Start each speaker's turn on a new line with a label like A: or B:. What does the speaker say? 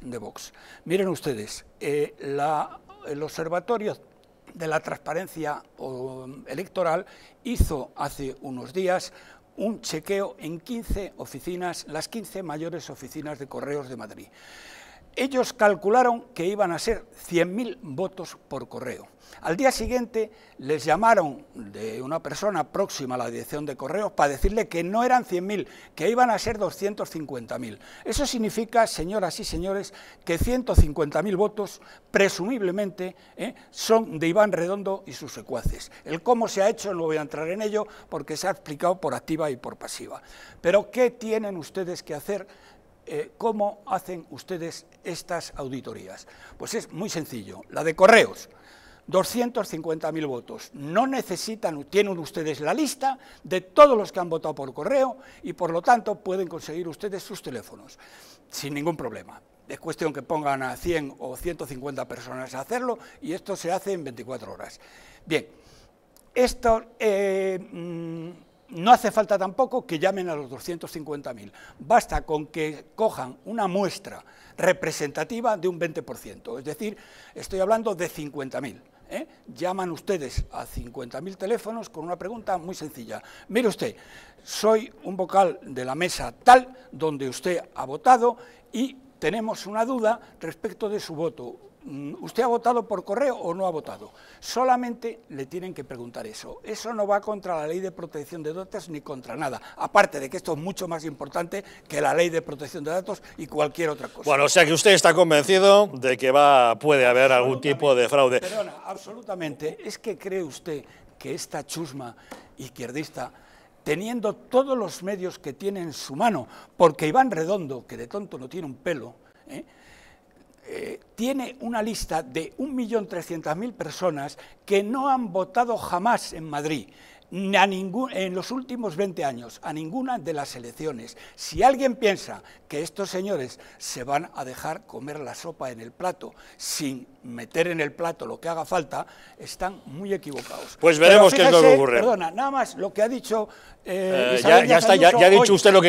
A: de Vox. Miren ustedes, eh, el Observatorio de la Transparencia Electoral hizo hace unos días un chequeo en 15 oficinas, las 15 mayores oficinas de correos de Madrid. Ellos calcularon que iban a ser 100.000 votos por correo. Al día siguiente les llamaron de una persona próxima a la dirección de correos para decirle que no eran 100.000, que iban a ser 250.000. Eso significa, señoras y señores, que 150.000 votos, presumiblemente, ¿eh? son de Iván Redondo y sus secuaces. El cómo se ha hecho no voy a entrar en ello porque se ha explicado por activa y por pasiva. Pero ¿qué tienen ustedes que hacer? Eh, ¿cómo hacen ustedes estas auditorías? Pues es muy sencillo, la de correos. 250.000 votos. No necesitan, tienen ustedes la lista de todos los que han votado por correo y por lo tanto pueden conseguir ustedes sus teléfonos sin ningún problema. Es cuestión que pongan a 100 o 150 personas a hacerlo y esto se hace en 24 horas. Bien, esto... Eh, mm, no hace falta tampoco que llamen a los 250.000, basta con que cojan una muestra representativa de un 20%, es decir, estoy hablando de 50.000. ¿eh? Llaman ustedes a 50.000 teléfonos con una pregunta muy sencilla. Mire usted, soy un vocal de la mesa tal donde usted ha votado y tenemos una duda respecto de su voto. Mm, ¿Usted ha votado por correo o no ha votado? Solamente le tienen que preguntar eso. Eso no va contra la ley de protección de datos ni contra nada. Aparte de que esto es mucho más importante que la ley de protección de datos y cualquier otra cosa. Bueno, o sea que usted está convencido de que va, puede haber algún tipo de fraude. Perdona, absolutamente. ¿Es que cree usted que esta chusma izquierdista teniendo todos los medios que tiene en su mano, porque Iván Redondo, que de tonto no tiene un pelo, ¿eh? Eh, tiene una lista de 1.300.000 personas que no han votado jamás en Madrid en los últimos 20 años a ninguna de las elecciones. Si alguien piensa que estos señores se van a dejar comer la sopa en el plato sin meter en el plato lo que haga falta, están muy equivocados. Pues veremos qué es lo que ocurre. Perdona, nada más lo que ha dicho... Eh, eh, ya, está, ya, ha dicho usted lo que...